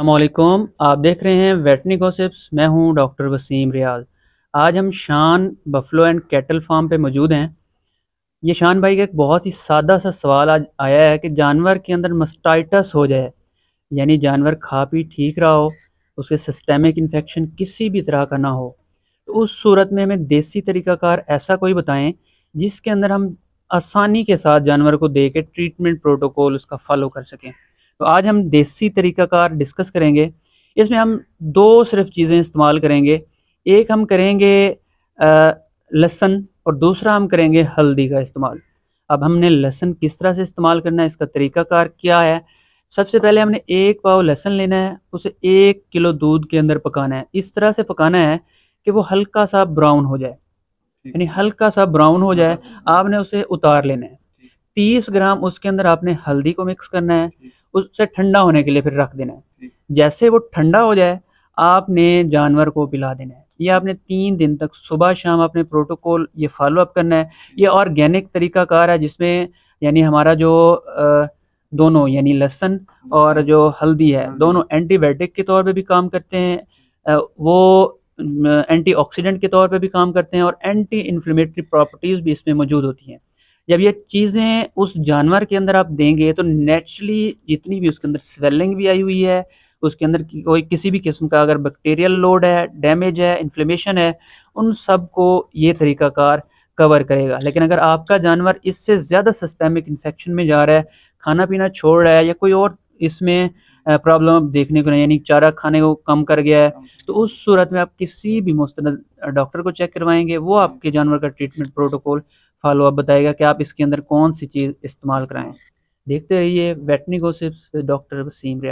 अल्लाम आप देख रहे हैं वेटनी गॉसिप्स मैं हूं डॉक्टर वसीम रियाज आज हम शान बफलो एंड कैटल फार्म पे मौजूद हैं ये शान भाई का एक बहुत ही सादा सा सवाल आज आया है कि जानवर के अंदर मस्टाइटस हो जाए यानी जानवर खा पी ठीक रहा हो उसके सिस्टेमिक इन्फेक्शन किसी भी तरह का ना हो तो उस सूरत में हमें देसी तरीक़ाकार ऐसा कोई बताएं जिसके अंदर हम आसानी के साथ जानवर को दे के ट्रीटमेंट प्रोटोकॉल उसका फॉलो कर सकें तो आज हम देसी तरीक़ाकार डिस्कस करेंगे इसमें हम दो सिर्फ चीज़ें इस्तेमाल करेंगे एक हम करेंगे लहसन और दूसरा हम करेंगे हल्दी का इस्तेमाल अब हमने लहसन किस तरह से इस्तेमाल करना है इसका तरीक़ाकार क्या है सबसे पहले हमने एक पाव लहसन लेना है उसे एक किलो दूध के अंदर पकाना है इस तरह से पकाना है कि वो हल्का सा ब्राउन हो जाए यानी हल्का सा ब्राउन हो जाए आपने उसे उतार लेना है तीस ग्राम उसके अंदर आपने हल्दी को मिक्स करना है उससे ठंडा होने के लिए फिर रख देना है जैसे वो ठंडा हो जाए आपने जानवर को पिला देना है ये आपने तीन दिन तक सुबह शाम आपने प्रोटोकॉल ये फॉलोअप करना है ये ऑर्गेनिक तरीकाकार है जिसमें यानी हमारा जो दोनों यानी लहसन और जो हल्दी है दोनों एंटीबायोटिक के तौर पे भी काम करते हैं वो एंटीऑक्सीडेंट के तौर पे भी काम करते हैं और एंटी इन्फ्लेमेटरी प्रॉपर्टीज़ भी इसमें मौजूद होती हैं जब ये चीज़ें उस जानवर के अंदर आप देंगे तो नेचुरली जितनी भी उसके अंदर स्वेलिंग भी आई हुई है उसके अंदर कोई किसी भी किस्म का अगर बैक्टीरियल लोड है डैमेज है इन्फ्लेमेशन है उन सब को ये तरीकाकार कवर करेगा लेकिन अगर आपका जानवर इससे ज़्यादा सिस्टेमिक इन्फेक्शन में जा रहा है खाना पीना छोड़ रहा है या कोई और इसमें प्रॉब्लम देखने को नहीं यानी चारा खाने को कम कर गया है तो उस सूरत में आप किसी भी मुस्तंद डॉक्टर को चेक करवाएंगे वो आपके जानवर का ट्रीटमेंट प्रोटोकॉल फॉलोअप बताएगा कि आप इसके अंदर कौन सी चीज़ इस्तेमाल कराएं देखते रहिए वेटनिकोसिप्स डॉक्टर वसीम रिया